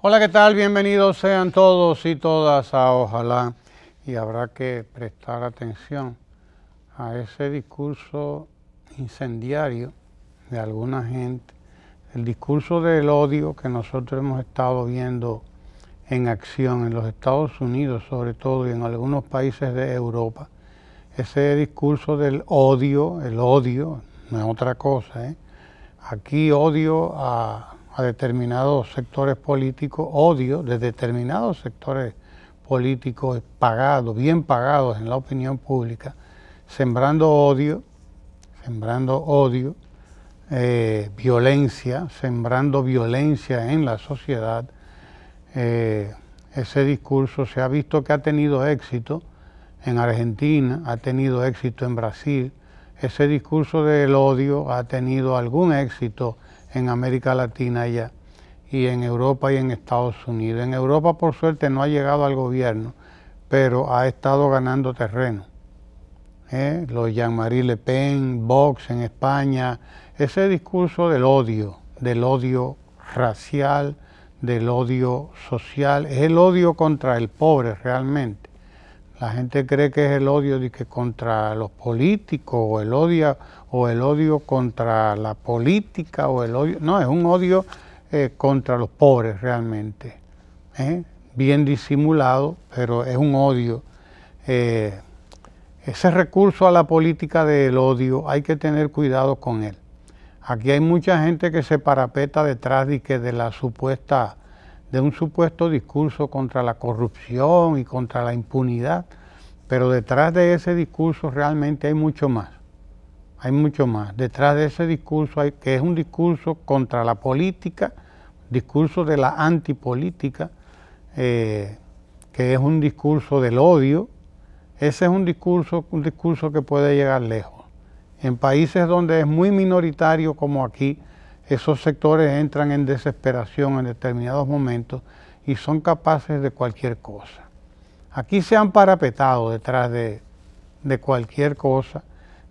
Hola, ¿qué tal? Bienvenidos sean todos y todas a Ojalá. Y habrá que prestar atención a ese discurso incendiario de alguna gente, el discurso del odio que nosotros hemos estado viendo en acción en los Estados Unidos, sobre todo, y en algunos países de Europa. Ese discurso del odio, el odio, no es otra cosa, ¿eh? Aquí odio a a determinados sectores políticos, odio de determinados sectores políticos pagados, bien pagados en la opinión pública, sembrando odio, sembrando odio, eh, violencia, sembrando violencia en la sociedad. Eh, ese discurso se ha visto que ha tenido éxito en Argentina, ha tenido éxito en Brasil. Ese discurso del odio ha tenido algún éxito en América Latina ya, y en Europa y en Estados Unidos. En Europa, por suerte, no ha llegado al gobierno, pero ha estado ganando terreno. ¿eh? Los Jean-Marie Le Pen, Vox en España, ese discurso del odio, del odio racial, del odio social, es el odio contra el pobre realmente la gente cree que es el odio que contra los políticos o el odio o el odio contra la política o el odio, no, es un odio eh, contra los pobres realmente, ¿eh? bien disimulado, pero es un odio. Eh, ese recurso a la política del odio hay que tener cuidado con él. Aquí hay mucha gente que se parapeta detrás de, que de la supuesta de un supuesto discurso contra la corrupción y contra la impunidad, pero detrás de ese discurso realmente hay mucho más, hay mucho más. Detrás de ese discurso hay que es un discurso contra la política, discurso de la antipolítica, eh, que es un discurso del odio. Ese es un discurso, un discurso que puede llegar lejos. En países donde es muy minoritario como aquí, esos sectores entran en desesperación en determinados momentos y son capaces de cualquier cosa. Aquí se han parapetado detrás de, cualquier cosa,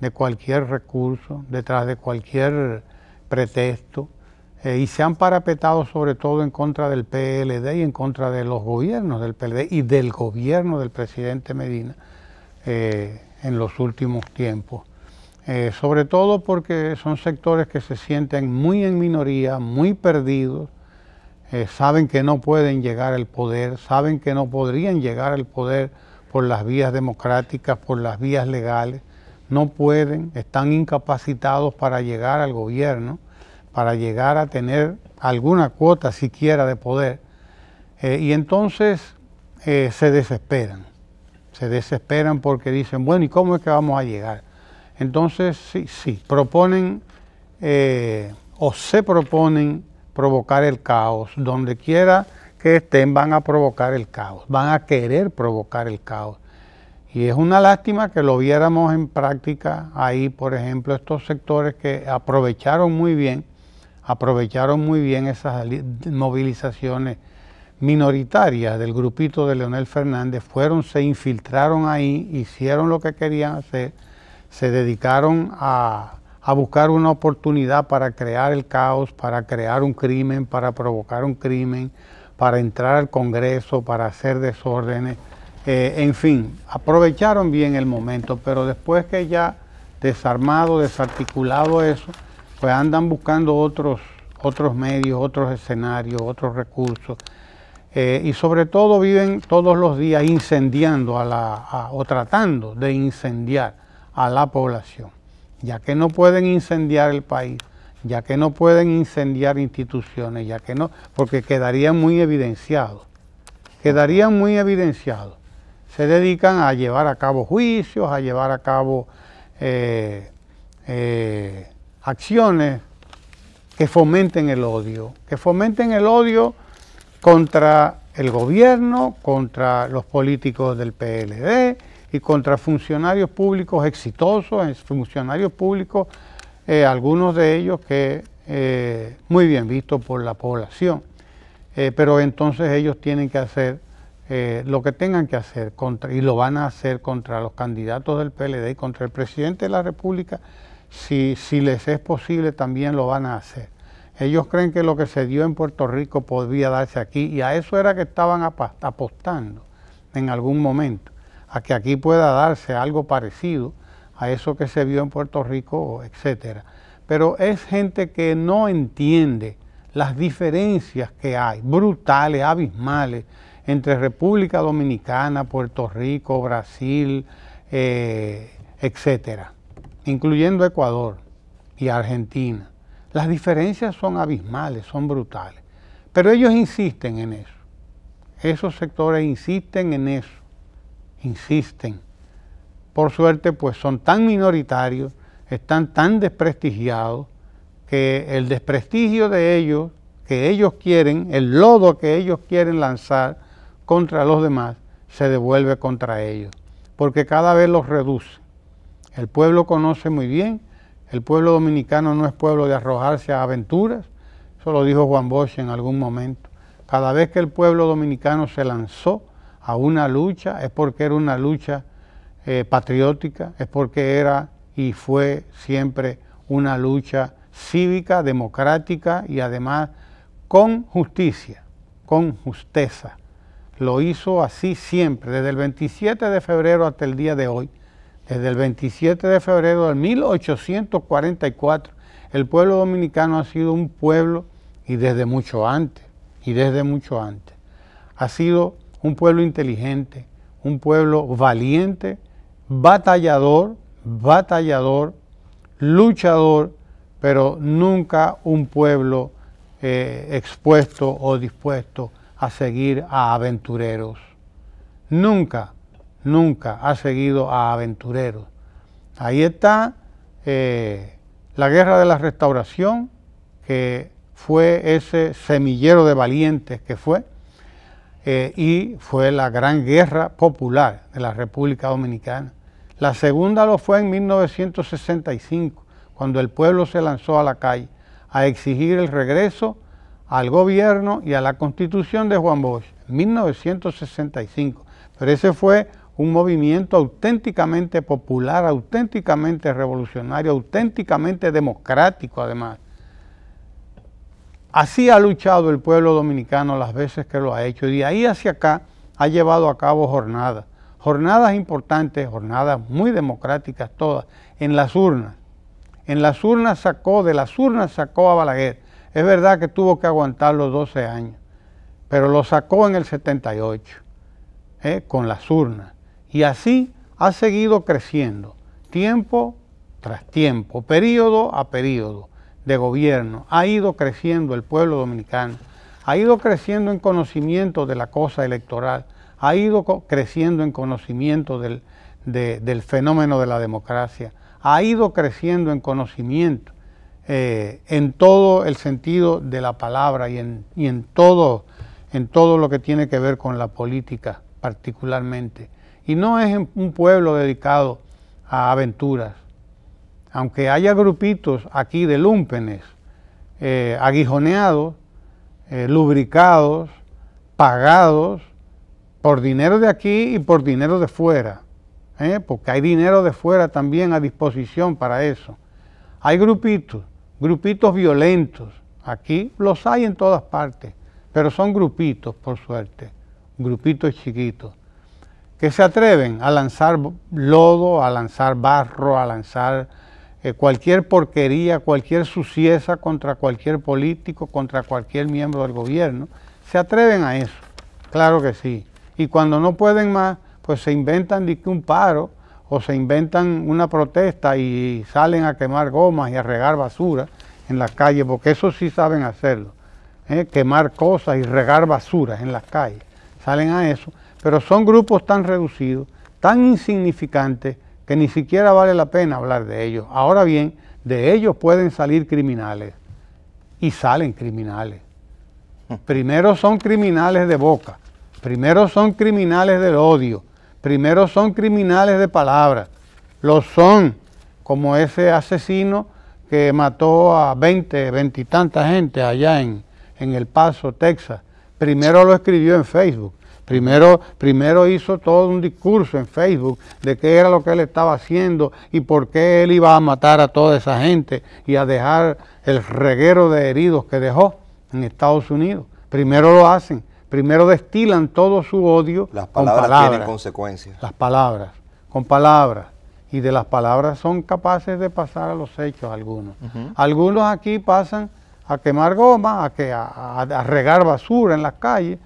de cualquier recurso, detrás de cualquier pretexto, eh, y se han parapetado sobre todo en contra del PLD y en contra de los gobiernos del PLD y del gobierno del presidente Medina eh, en los últimos tiempos. Eh, sobre todo porque son sectores que se sienten muy en minoría, muy perdidos, eh, saben que no pueden llegar al poder, saben que no podrían llegar al poder por las vías democráticas, por las vías legales, no pueden, están incapacitados para llegar al gobierno, para llegar a tener alguna cuota siquiera de poder. Eh, y entonces se desesperan, se desesperan porque dicen, bueno, ¿y cómo es que vamos a llegar? Entonces, sí, sí, proponen eh, o se proponen provocar el caos. Donde quiera que estén van a provocar el caos, van a querer provocar el caos. Y es una lástima que lo viéramos en práctica ahí, por ejemplo, estos sectores que aprovecharon muy bien, aprovecharon muy bien esas movilizaciones minoritarias del grupito de Leonel Fernández, fueron, se infiltraron ahí, hicieron lo que querían hacer se dedicaron a, buscar una oportunidad para crear el caos, para crear un crimen, para provocar un crimen, para entrar al Congreso, para hacer desórdenes. Eh, en fin, aprovecharon bien el momento, pero después que ya desarmado, desarticulado eso, pues andan buscando otros, otros medios, otros escenarios, otros recursos. Eh, y sobre todo viven todos los días incendiando a la, o tratando de incendiar a la población, ya que no pueden incendiar el país, ya que no pueden incendiar instituciones, ya que no, porque quedaría muy evidenciado, quedaría muy evidenciado... Se dedican a llevar a cabo juicios, a llevar a cabo eh, eh, acciones que fomenten el odio, que fomenten el odio contra el gobierno, contra los políticos del PLD, y contra funcionarios públicos exitosos, funcionarios públicos, eh, algunos de ellos que eh, muy bien visto por la población. Eh, pero entonces ellos tienen que hacer lo que tengan que hacer contra, y lo van a hacer contra los candidatos del PLD y contra el presidente de la República, si, si les es posible también lo van a hacer. Ellos creen que lo que se dio en Puerto Rico podría darse aquí y a eso era que estaban apostando en algún momento a que aquí pueda darse algo parecido a eso que se vio en Puerto Rico, etcétera. Pero es gente que no entiende las diferencias que hay, brutales, abismales, entre República Dominicana, Puerto Rico, Brasil, eh, etcétera, incluyendo Ecuador y Argentina. Las diferencias son abismales, son brutales. Pero ellos insisten en eso. Esos sectores insisten en eso insisten. Por suerte, pues son tan minoritarios, están tan desprestigiados, que el desprestigio de ellos, que ellos quieren, el lodo que ellos quieren lanzar contra los demás, se devuelve contra ellos, porque cada vez los reduce. El pueblo conoce muy bien, el pueblo dominicano no es pueblo de arrojarse a aventuras, eso lo dijo Juan Bosch en algún momento. Cada vez que el pueblo dominicano se lanzó, a una lucha, es porque era una lucha eh, patriótica, es porque era y fue siempre una lucha cívica, democrática y además con justicia, con justeza. Lo hizo así siempre, desde el 27 de febrero hasta el día de hoy. Desde el 27 de febrero de 1844, el pueblo dominicano ha sido un pueblo, y desde mucho antes, y desde mucho antes, ha sido un pueblo inteligente, un pueblo valiente, batallador, batallador, luchador, pero nunca un pueblo eh, expuesto o dispuesto a seguir a aventureros. Nunca, nunca ha seguido a aventureros. Ahí está eh, la guerra de la restauración, que fue ese semillero de valientes que fue, eh, y fue la Gran Guerra Popular de la República Dominicana. La segunda lo fue en 1965, cuando el pueblo se lanzó a la calle a exigir el regreso al gobierno y a la constitución de Juan Bosch, 1965. Pero ese fue un movimiento auténticamente popular, auténticamente revolucionario, auténticamente democrático además. Así ha luchado el pueblo dominicano las veces que lo ha hecho y de ahí hacia acá ha llevado a cabo jornadas, jornadas importantes, jornadas muy democráticas todas, en las urnas. En las urnas sacó, de las urnas sacó a Balaguer. Es verdad que tuvo que aguantar los 12 años, pero lo sacó en el 78, ¿eh? con las urnas. Y así ha seguido creciendo, tiempo tras tiempo, periodo a periodo de gobierno, ha ido creciendo el pueblo dominicano, ha ido creciendo en conocimiento de la cosa electoral, ha ido creciendo en conocimiento del, fenómeno de la democracia, ha ido creciendo en conocimiento eh, en todo el sentido de la palabra y en, en, todo, en todo lo que tiene que ver con la política particularmente. Y no es un pueblo dedicado a aventuras, aunque haya grupitos aquí de lumpenes, eh, aguijoneados, eh, lubricados, pagados por dinero de aquí y por dinero de fuera, ¿eh? porque hay dinero de fuera también a disposición para eso. Hay grupitos, grupitos violentos, aquí los hay en todas partes, pero son grupitos, por suerte, grupitos chiquitos, que se atreven a lanzar lodo, a lanzar barro, a lanzar eh, cualquier porquería, cualquier suciedad contra cualquier político, contra cualquier miembro del gobierno. Se atreven a eso, claro que sí. Y cuando no pueden más, pues se inventan un paro o se inventan una protesta y salen a quemar gomas y a regar basura en las calles, porque eso sí saben hacerlo, ¿eh? quemar cosas y regar basura en las calles, salen a eso, pero son grupos tan reducidos, tan insignificantes, que ni siquiera vale la pena hablar de ellos. Ahora bien, de ellos pueden salir criminales y salen criminales. Primero son criminales de boca, primero son criminales del odio, primero son criminales de palabra, lo son, como ese asesino que mató a 20, 20 tanta gente allá en, en El Paso, Texas. Primero lo escribió en Facebook, Primero, primero hizo todo un discurso en Facebook de qué era lo que él estaba haciendo y por qué él iba a matar a toda esa gente y a dejar el reguero de heridos que dejó en Estados Unidos. Primero lo hacen, primero destilan todo su odio. Las palabras, con palabras tienen consecuencias. Las palabras, con palabras. Y de las palabras son capaces de pasar a los hechos algunos. Algunos aquí pasan a quemar goma, a, que, a regar basura en las calles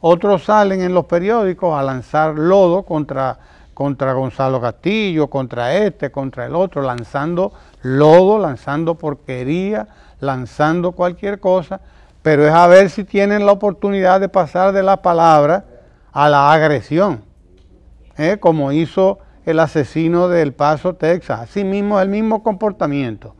otros salen en los periódicos a lanzar lodo contra, Gonzalo Castillo, contra este, contra el otro, lanzando lodo, lanzando porquería, lanzando cualquier cosa, pero es a ver si tienen la oportunidad de pasar de la palabra a la agresión, ¿eh? como hizo el asesino del Paso, Texas. Así mismo, el mismo comportamiento.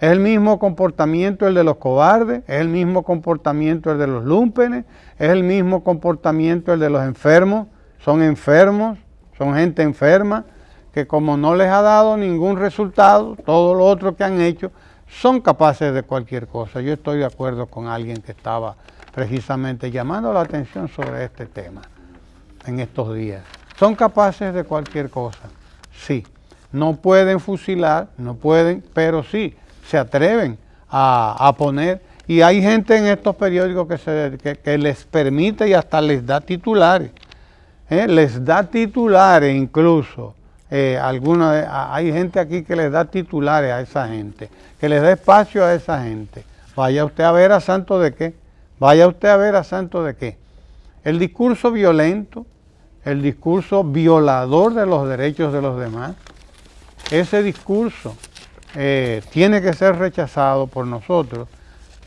Es el mismo comportamiento el de los cobardes, es el mismo comportamiento el de los lumpenes, es el mismo comportamiento el de los enfermos. Son enfermos, son gente enferma, que como no les ha dado ningún resultado, todo lo otro que han hecho, son capaces de cualquier cosa. Yo estoy de acuerdo con alguien que estaba precisamente llamando la atención sobre este tema en estos días. Son capaces de cualquier cosa, sí. No pueden fusilar, no pueden, pero sí se atreven a, poner. Y hay gente en estos periódicos que, se, les permite y hasta les da titulares. Eh, les da titulares incluso. Eh, hay gente aquí que les da titulares a esa gente, que les da espacio a esa gente. Vaya usted a ver a santo de qué. Vaya usted a ver a santo de qué. El discurso violento, el discurso violador de los derechos de los demás, ese discurso eh, tiene que ser rechazado por nosotros,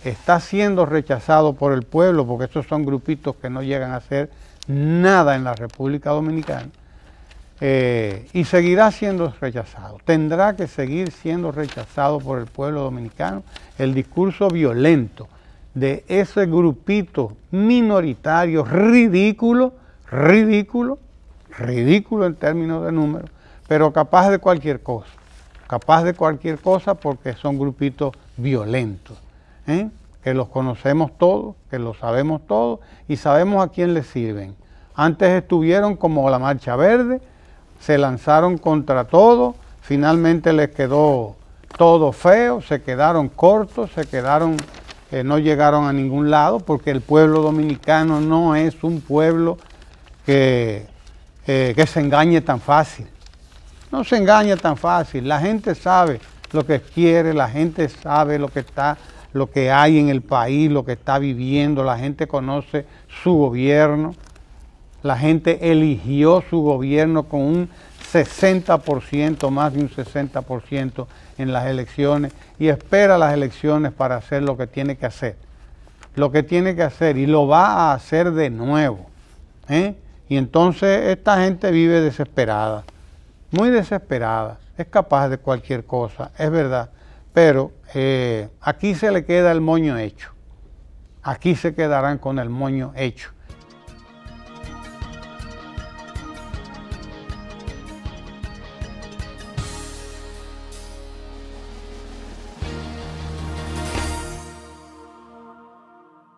está siendo rechazado por el pueblo, porque estos son grupitos que no llegan a hacer nada en la República Dominicana, eh, y seguirá siendo rechazado, tendrá que seguir siendo rechazado por el pueblo dominicano el discurso violento de ese grupito minoritario, ridículo, ridículo, ridículo en términos de números, pero capaz de cualquier cosa capaz de cualquier cosa porque son grupitos violentos, ¿eh? que los conocemos todos, que los sabemos todos y sabemos a quién les sirven. Antes estuvieron como la Marcha Verde, se lanzaron contra todo, finalmente les quedó todo feo, se quedaron cortos, se quedaron, eh, no llegaron a ningún lado porque el pueblo dominicano no es un pueblo que, eh, que se engañe tan fácil. No se engaña tan fácil, la gente sabe lo que quiere, la gente sabe lo que está, lo que hay en el país, lo que está viviendo, la gente conoce su gobierno. La gente eligió su gobierno con un 60%, más de un 60% en las elecciones y espera las elecciones para hacer lo que tiene que hacer. Lo que tiene que hacer y lo va a hacer de nuevo. ¿eh? Y entonces esta gente vive desesperada muy desesperada, es capaz de cualquier cosa, es verdad, pero eh, aquí se le queda el moño hecho, aquí se quedarán con el moño hecho.